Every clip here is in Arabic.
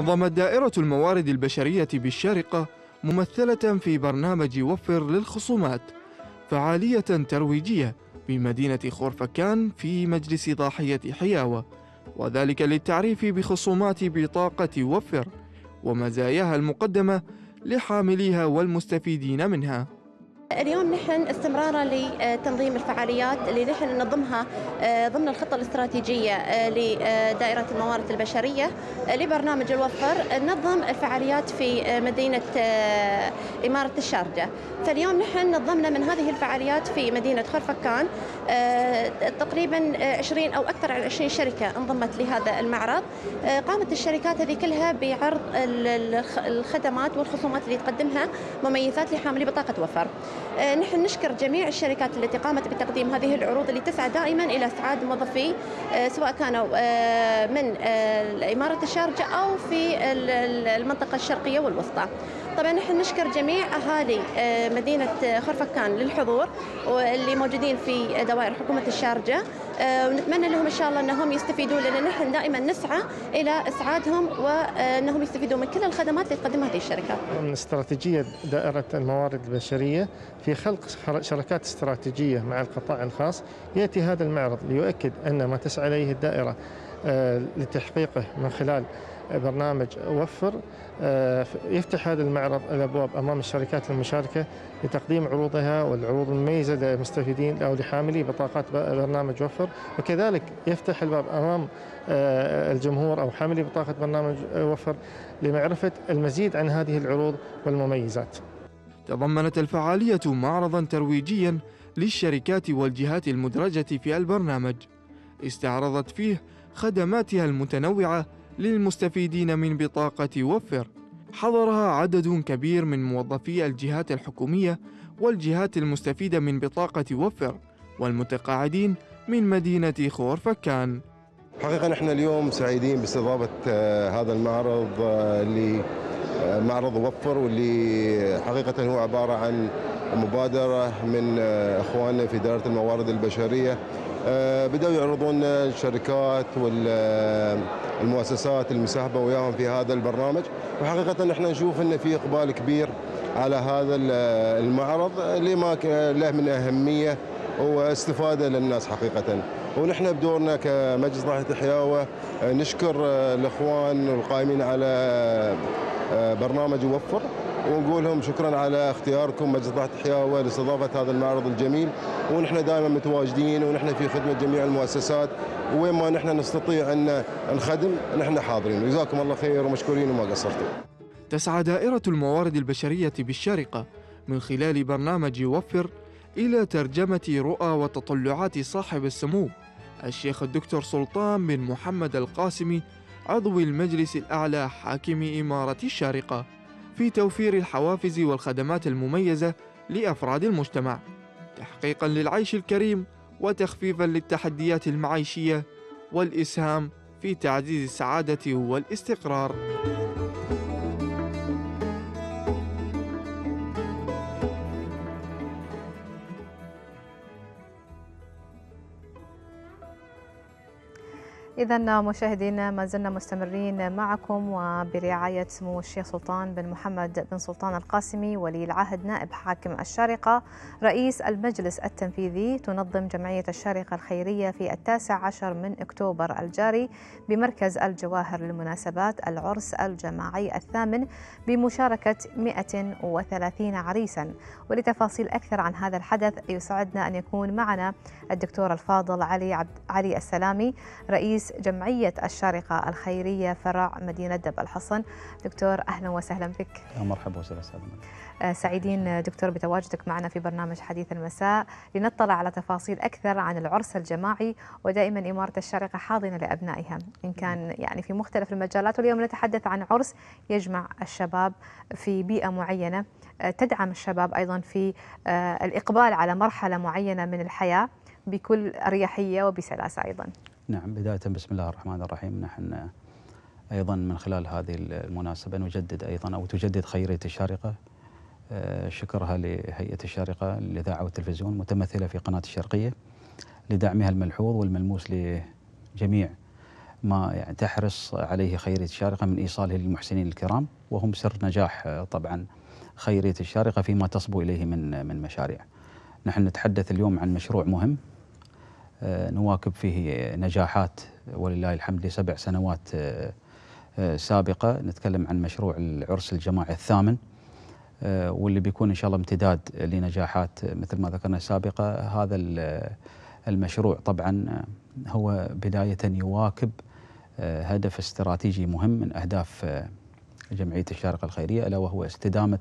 نظمت دائرة الموارد البشرية بالشارقة ممثلة في برنامج وفر للخصومات فعالية ترويجية بمدينة خورفكان في مجلس ضاحية حياوة وذلك للتعريف بخصومات بطاقة وفر ومزاياها المقدمة لحامليها والمستفيدين منها اليوم نحن استمرارا لتنظيم الفعاليات اللي نحن ننظمها آه، ضمن الخطة الاستراتيجية آه، لدائرة الموارد البشرية آه، لبرنامج الوفر ننظم الفعاليات في مدينة إمارة الشارجة فاليوم نحن نظمنا من هذه الفعاليات في مدينة خرفكان تقريبا 20 أو أكثر عن 20 شركة انضمت لهذا المعرض قامت الشركات هذه كلها بعرض الخدمات والخصومات اللي تقدمها مميزات لحاملي بطاقة وفر آه، نحن نشكر جميع الشركات التي قامت بتقديم هذه العروض التي تسعى دائما الى اسعاد موظفي آه، سواء كانوا آه، من اماره الشارجه او في المنطقه الشرقيه والوسطى طبعا نحن نشكر جميع اهالي آه، مدينه آه، خرفكان للحضور واللي موجودين في دوائر حكومه الشارجه آه، ونتمنى لهم ان شاء الله انهم يستفيدون لان نحن دائما نسعى الى اسعادهم وانهم يستفيدون من كل الخدمات اللي تقدمها هذه الشركات. من استراتيجيه دائره الموارد البشريه في خلق شركات استراتيجيه مع القطاع الخاص ياتي هذا المعرض ليؤكد ان ما تسعى اليه الدائره لتحقيقه من خلال برنامج وفر آه، يفتح هذا المعرض الابواب امام الشركات المشاركه لتقديم عروضها والعروض المميزه للمستفيدين او لحاملي بطاقات برنامج وفر وكذلك يفتح الباب امام آه، الجمهور او حاملي بطاقه برنامج وفر لمعرفه المزيد عن هذه العروض والمميزات. تضمنت الفعاليه معرضا ترويجيا للشركات والجهات المدرجه في البرنامج استعرضت فيه خدماتها المتنوعه للمستفيدين من بطاقة وفر حضرها عدد كبير من موظفي الجهات الحكومية والجهات المستفيدة من بطاقة وفر والمتقاعدين من مدينة خور فكان حقيقة نحن اليوم سعيدين باستضافة آه، هذا المعرض آه، اللي معرض وفر واللي حقيقة هو عبارة عن مبادرة من إخواننا في إدارة الموارد البشرية آه، بدأوا يعرضون الشركات والمؤسسات المساهمة وياهم في هذا البرنامج وحقيقة نحن نشوف أن في إقبال كبير على هذا المعرض لما له من أهمية واستفادة للناس حقيقة ونحن بدورنا كمجلس راحة حياوة آه، نشكر آه، الإخوان القائمين على آه، برنامج يوفر ونقول لهم شكرا على اختياركم مجلس حياوه لاستضافه هذا المعرض الجميل ونحن دائما متواجدين ونحن في خدمه جميع المؤسسات وين ما نحن نستطيع ان نخدم نحن حاضرين جزاكم الله خير ومشكورين وما قصرتم. تسعى دائره الموارد البشريه بالشارقه من خلال برنامج يوفر الى ترجمه رؤى وتطلعات صاحب السمو الشيخ الدكتور سلطان بن محمد القاسمي عضو المجلس الأعلى حاكم إمارة الشارقة في توفير الحوافز والخدمات المميزة لأفراد المجتمع تحقيقا للعيش الكريم وتخفيفا للتحديات المعيشية والإسهام في تعزيز السعادة والاستقرار إذا مشاهدينا ما زلنا مستمرين معكم وبرعاية سمو الشيخ سلطان بن محمد بن سلطان القاسمي ولي العهد نائب حاكم الشارقة رئيس المجلس التنفيذي تنظم جمعية الشارقة الخيرية في التاسع عشر من أكتوبر الجاري بمركز الجواهر للمناسبات العرس الجماعي الثامن بمشاركة 130 عريسا ولتفاصيل أكثر عن هذا الحدث يسعدنا أن يكون معنا الدكتور الفاضل علي, عبد علي السلامي رئيس جمعية الشارقة الخيرية فرع مدينة دب الحصن دكتور أهلا وسهلا بك مرحبا وسهلا وسهلا آه، سعيدين دكتور بتواجدك معنا في برنامج حديث المساء لنطلع على تفاصيل أكثر عن العرس الجماعي ودائما إمارة الشارقة حاضنة لأبنائها إن كان يعني في مختلف المجالات واليوم نتحدث عن عرس يجمع الشباب في بيئة معينة آه، تدعم الشباب أيضا في آه، الإقبال على مرحلة معينة من الحياة بكل أريحية وبسلاسة أيضا نعم بداية بسم الله الرحمن الرحيم نحن أيضا من خلال هذه المناسبة نجدد أيضا أو تجدد خيرية الشارقة آه، شكرها لهيئة الشارقة للإذاعة والتلفزيون متمثلة في قناة الشرقية لدعمها الملحوظ والملموس لجميع ما يعني تحرص عليه خيرية الشارقة من إيصاله للمحسنين الكرام وهم سر نجاح آه، طبعا خيرية الشارقة فيما تصبو إليه من من مشاريع نحن نتحدث اليوم عن مشروع مهم آه، نواكب فيه نجاحات ولله الحمد لسبع سنوات آه، آه، سابقة نتكلم عن مشروع العرس الجماعي الثامن واللي بيكون إن شاء الله امتداد لنجاحات مثل ما ذكرنا سابقة هذا المشروع طبعا هو بداية يواكب هدف استراتيجي مهم من أهداف جمعية الشارقة الخيرية ألا وهو استدامة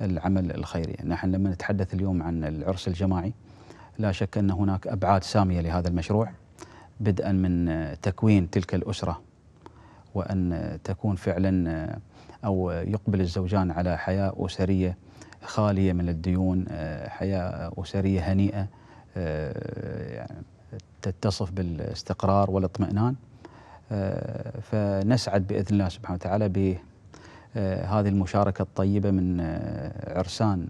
العمل الخيري نحن لما نتحدث اليوم عن العرس الجماعي لا شك ان هناك ابعاد ساميه لهذا المشروع بدءا من تكوين تلك الاسره وان تكون فعلا او يقبل الزوجان على حياه اسريه خاليه من الديون حياه اسريه هنيئه يعني تتصف بالاستقرار والاطمئنان فنسعد باذن الله سبحانه وتعالى بهذه المشاركه الطيبه من عرسان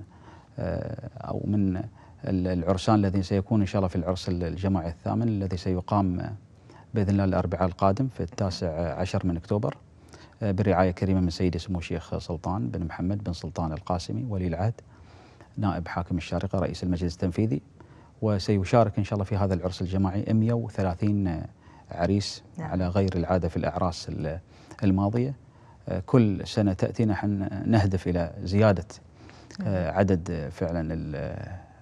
او من العرسان الذي سيكون إن شاء الله في العرس الجماعي الثامن الذي سيقام بإذن الله الأربعاء القادم في التاسع عشر من أكتوبر آه، برعاية كريمة من سيدي سمو الشيخ سلطان بن محمد بن سلطان القاسمي ولي العهد نائب حاكم الشارقة رئيس المجلس التنفيذي وسيشارك إن شاء الله في هذا العرس الجماعي 130 عريس نعم. على غير العادة في الأعراس الماضية آه، كل سنة تاتي نحن نهدف إلى زيادة آه، نعم. عدد فعلا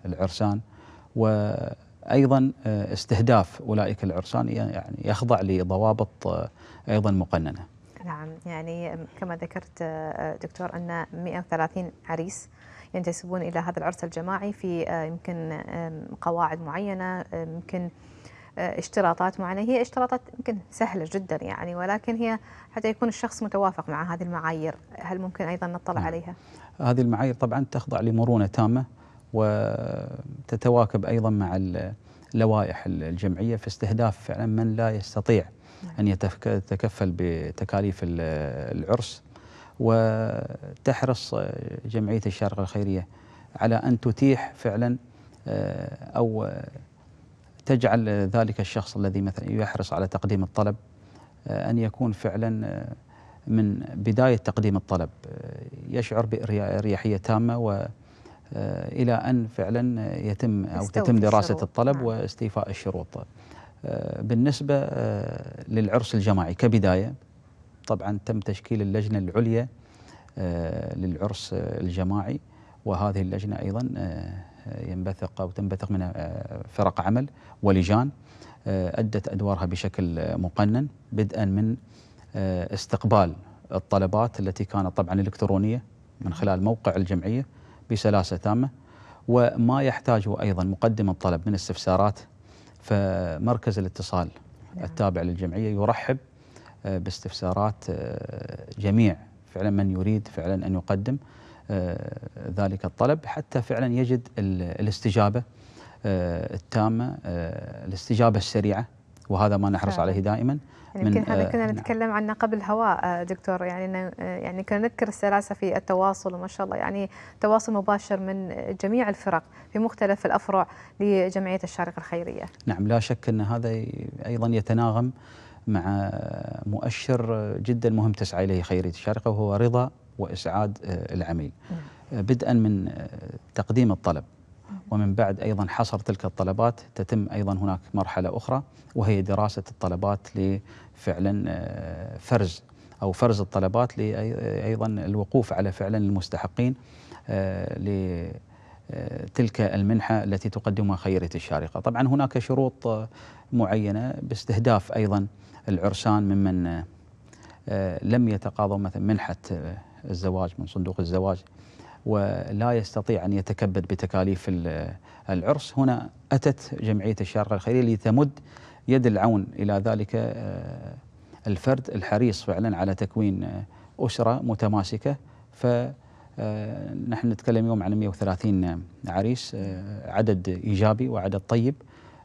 العرسان وايضا آه، استهداف اولئك العرسان يعني يخضع لضوابط آه، ايضا مقننه. نعم يعني كما ذكرت آه، دكتور ان 130 عريس ينتسبون الى هذا العرس الجماعي في يمكن قواعد معينه يمكن اشتراطات معينه هي اشتراطات يمكن سهله جدا يعني ولكن هي حتى يكون الشخص متوافق مع هذه المعايير هل ممكن ايضا نطلع نعم. عليها؟ هذه المعايير طبعا تخضع لمرونه تامه وتتواكب أيضا مع اللوائح الجمعية في استهداف فعلا من لا يستطيع أن يتكفل بتكاليف العرس وتحرص جمعية الشارقة الخيرية على أن تتيح فعلا آه، أو تجعل ذلك الشخص الذي مثلا يحرص على تقديم الطلب آه، أن يكون فعلا آه، من بداية تقديم الطلب يشعر بأريحية تامة و آه، الى ان فعلا يتم او تتم دراسه الشروط. نعم. الطلب واستيفاء الشروط. آه، بالنسبه آه، للعرس الجماعي كبدايه طبعا تم تشكيل اللجنه العليا للعرس الجماعي وهذه اللجنه ايضا ينبثق او تنبثق منها فرق عمل ولجان ادت ادوارها بشكل مقنن بدءا من استقبال الطلبات التي كانت طبعا الكترونيه من خلال موقع الجمعيه بسلاسة تامة وما يحتاجه أيضا مقدم الطلب من استفسارات فمركز الاتصال نعم. التابع للجمعية يرحب آه، باستفسارات آه، جميع فعلا من يريد فعلا أن يقدم آه، ذلك الطلب حتى فعلا يجد الاستجابة التامة الاستجابة السريعة وهذا ما نحرص عليه دائما يعني من هذا كنا آه، نعم. نتكلم عنه قبل الهواء آه، دكتور يعني آه، يعني كنا نذكر السلاسه في التواصل وما شاء الله يعني تواصل مباشر من جميع الفرق في مختلف الافرع لجمعيه الشارقه الخيريه. نعم لا شك ان هذا ايضا يتناغم مع مؤشر جدا مهم تسعى اليه خيريه الشارقه وهو رضا واسعاد العميل. نعم. بدءا من تقديم الطلب ومن بعد أيضا حصر تلك الطلبات تتم أيضا هناك مرحلة أخرى وهي دراسة الطلبات لفعلا آه، فرز أو فرز الطلبات أيضا الوقوف على فعلا المستحقين آه، لتلك آه، المنحة التي تقدمها خيرية الشارقة طبعا هناك شروط معينة باستهداف أيضا العرسان ممن لم يتقاضوا مثلا منحة الزواج من صندوق الزواج ولا يستطيع أن يتكبد بتكاليف العرس هنا أتت جمعية الشارقة الخيرية لتمد يد العون إلى ذلك آه، الفرد الحريص فعلا على تكوين آه، أسرة متماسكة ف آه، نحن نتكلم يوم عن 130 عريس عدد إيجابي وعدد طيب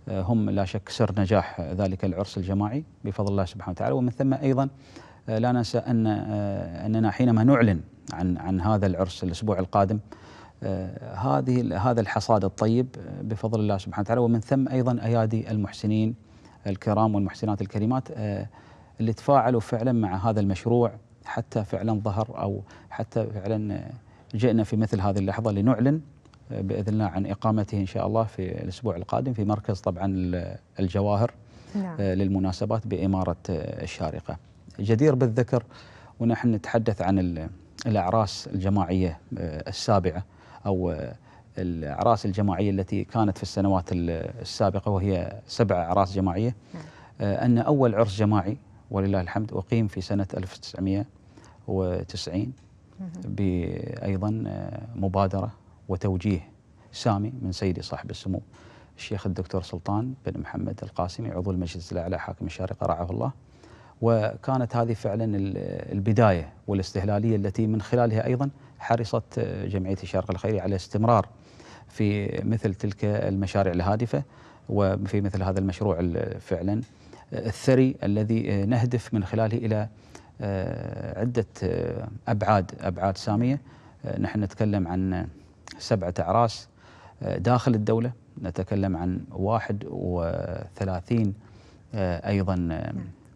هم لا شك سر نجاح ذلك العرس الجماعي بفضل الله سبحانه وتعالى ومن ثم أيضا آه، لا ننسى ان آه، اننا حينما نعلن عن عن هذا العرس الاسبوع القادم آه، هذه هذا الحصاد الطيب بفضل الله سبحانه وتعالى ومن ثم ايضا ايادي المحسنين الكرام والمحسنات الكريمات اللي تفاعلوا فعلا مع هذا المشروع حتى فعلا ظهر او حتى فعلا جئنا في مثل هذه اللحظه لنعلن باذن الله عن اقامته ان شاء الله في الاسبوع القادم في مركز طبعا الجواهر نعم. للمناسبات باماره الشارقه. جدير بالذكر ونحن نتحدث عن الأعراس الجماعية آه، السابعة أو آه، الأعراس الجماعية التي كانت في السنوات السابقة وهي سبع أعراس جماعية نعم. آه، أن أول عرس جماعي ولله الحمد أقيم في سنة 1990 بأيضا مبادرة وتوجيه سامي من سيدي صاحب السمو الشيخ الدكتور سلطان بن محمد القاسمي عضو المجلس الأعلى حاكم الشارقة رعاه الله وكانت هذه فعلا البدايه والاستهلاليه التي من خلالها ايضا حرصت جمعيه الشرق الخيري على استمرار في مثل تلك المشاريع الهادفه وفي مثل هذا المشروع فعلا الثري الذي نهدف من خلاله الى آه، عده آه، ابعاد ابعاد ساميه آه، نحن نتكلم عن سبعه اعراس داخل الدوله نتكلم عن 31 ايضا نعم.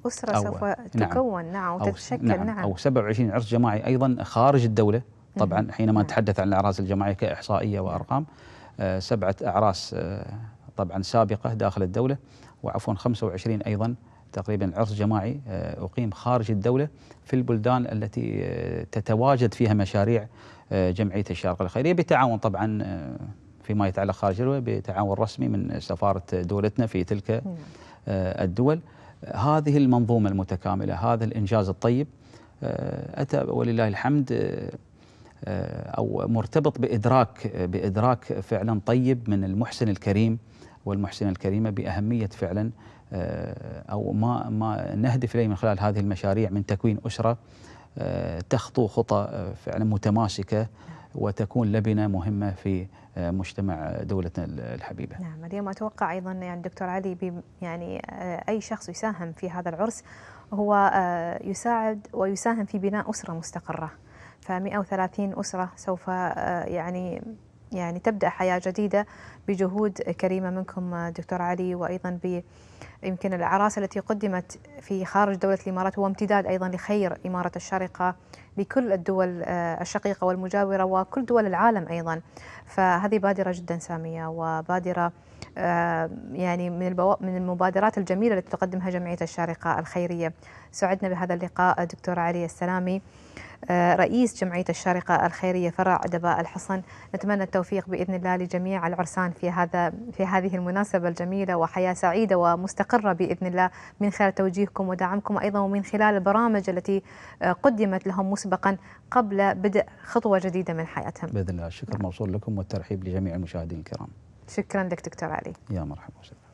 أسرة أو سوف نعم تكون نعم وتتشكل نعم, نعم أو 27 عرس جماعي أيضا خارج الدولة طبعا حينما نتحدث عن الأعراس الجماعية كإحصائية وأرقام آه، سبعة أعراس آه، طبعا سابقة داخل الدولة وعفوا 25 أيضا تقريبا عرس جماعي آه، أقيم خارج الدولة في البلدان التي تتواجد فيها مشاريع جمعية الشارقة الخيرية بتعاون طبعا فيما يتعلق خارج الدولة بتعاون رسمي من سفارة دولتنا في تلك الدول هذه المنظومة المتكاملة هذا الإنجاز الطيب آه، أتى ولله الحمد آه، آه، أو مرتبط بإدراك بإدراك فعلا طيب من المحسن الكريم والمحسنة الكريمة بأهمية فعلا أو ما ما نهدف إليه من خلال هذه المشاريع من تكوين أسرة تخطو خطى فعلا متماسكة وتكون لبنة مهمة في مجتمع دولتنا الحبيبه. نعم اليوم اتوقع ايضا يعني دكتور علي يعني آه، اي شخص يساهم في هذا العرس هو آه، يساعد ويساهم في بناء اسره مستقره. ف 130 اسره سوف آه، يعني يعني تبدأ حياة جديدة بجهود كريمة منكم دكتور علي وأيضا ب يمكن العراسة التي قدمت في خارج دولة الإمارات هو امتداد أيضا لخير إمارة الشارقة لكل الدول آه، الشقيقة والمجاورة وكل دول العالم أيضا فهذه بادرة جدا سامية وبادرة آه، يعني من من المبادرات الجميله التي تقدمها جمعيه الشارقه الخيريه. سعدنا بهذا اللقاء دكتور علي السلامي آه، رئيس جمعيه الشارقه الخيريه فرع دباء الحصن، نتمنى التوفيق باذن الله لجميع العرسان في هذا في هذه المناسبه الجميله وحياه سعيده ومستقره باذن الله من خلال توجيهكم ودعمكم ايضا ومن خلال البرامج التي آه، قدمت لهم مسبقا قبل بدء خطوه جديده من حياتهم. باذن الله، الشكر موصول لكم والترحيب لجميع المشاهدين الكرام. شكرا لك دكتور علي يا مرحبا وسهلا